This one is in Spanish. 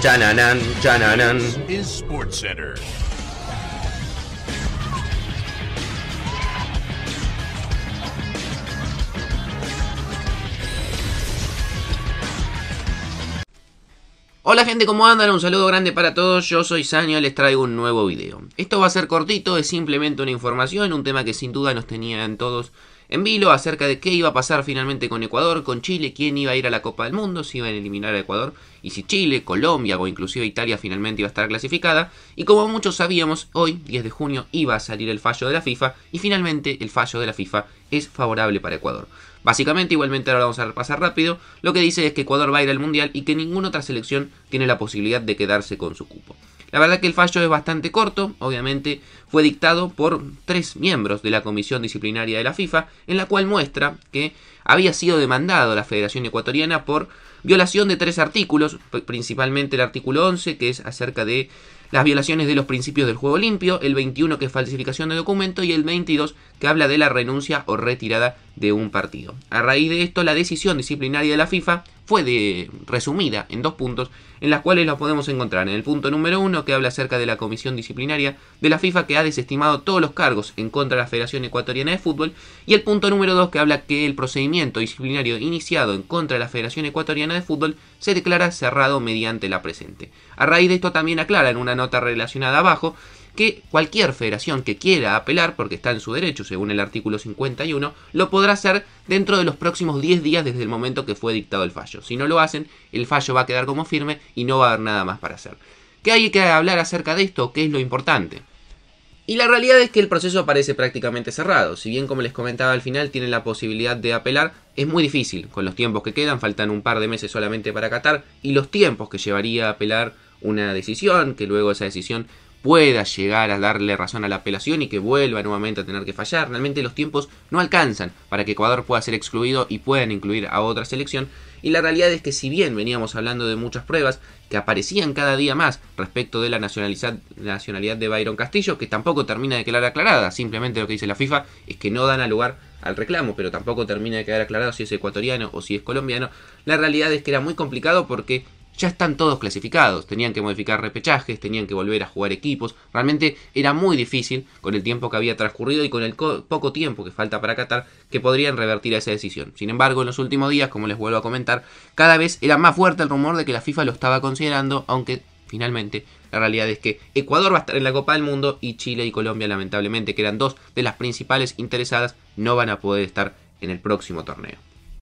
Chananan, chananan. Is Center. Hola gente, ¿cómo andan? Un saludo grande para todos, yo soy y les traigo un nuevo video. Esto va a ser cortito, es simplemente una información, un tema que sin duda nos tenían todos en vilo acerca de qué iba a pasar finalmente con Ecuador, con Chile, quién iba a ir a la Copa del Mundo, si iban a eliminar a Ecuador, y si Chile, Colombia o inclusive Italia finalmente iba a estar clasificada. Y como muchos sabíamos, hoy, 10 de junio, iba a salir el fallo de la FIFA y finalmente el fallo de la FIFA es favorable para Ecuador. Básicamente, igualmente ahora vamos a repasar rápido, lo que dice es que Ecuador va a ir al Mundial y que ninguna otra selección tiene la posibilidad de quedarse con su cupo. La verdad que el fallo es bastante corto, obviamente fue dictado por tres miembros de la Comisión Disciplinaria de la FIFA, en la cual muestra que había sido demandado la Federación Ecuatoriana por violación de tres artículos, principalmente el artículo 11, que es acerca de las violaciones de los principios del juego limpio, el 21 que es falsificación de documento y el 22 que habla de la renuncia o retirada de un partido. A raíz de esto, la decisión disciplinaria de la FIFA fue resumida en dos puntos, en las cuales los podemos encontrar. En el punto número uno, que habla acerca de la comisión disciplinaria de la FIFA, que ha desestimado todos los cargos en contra de la Federación Ecuatoriana de Fútbol. Y el punto número dos, que habla que el procedimiento disciplinario iniciado en contra de la Federación Ecuatoriana de Fútbol se declara cerrado mediante la presente. A raíz de esto, también aclara en una nota relacionada abajo que cualquier federación que quiera apelar, porque está en su derecho según el artículo 51, lo podrá hacer dentro de los próximos 10 días desde el momento que fue dictado el fallo. Si no lo hacen, el fallo va a quedar como firme y no va a haber nada más para hacer. ¿Qué hay que hablar acerca de esto? ¿Qué es lo importante? Y la realidad es que el proceso parece prácticamente cerrado, si bien como les comentaba al final tienen la posibilidad de apelar, es muy difícil, con los tiempos que quedan, faltan un par de meses solamente para Qatar, y los tiempos que llevaría a apelar una decisión, que luego esa decisión pueda llegar a darle razón a la apelación y que vuelva nuevamente a tener que fallar. Realmente los tiempos no alcanzan para que Ecuador pueda ser excluido y puedan incluir a otra selección. Y la realidad es que si bien veníamos hablando de muchas pruebas que aparecían cada día más respecto de la nacionalidad de Byron Castillo, que tampoco termina de quedar aclarada, simplemente lo que dice la FIFA es que no dan a lugar al reclamo, pero tampoco termina de quedar aclarado si es ecuatoriano o si es colombiano, la realidad es que era muy complicado porque ya están todos clasificados. Tenían que modificar repechajes, tenían que volver a jugar equipos. Realmente era muy difícil con el tiempo que había transcurrido y con el poco tiempo que falta para Qatar que podrían revertir esa decisión. Sin embargo, en los últimos días, como les vuelvo a comentar, cada vez era más fuerte el rumor de que la FIFA lo estaba considerando, aunque finalmente la realidad es que Ecuador va a estar en la Copa del Mundo y Chile y Colombia lamentablemente, que eran dos de las principales interesadas, no van a poder estar en el próximo torneo.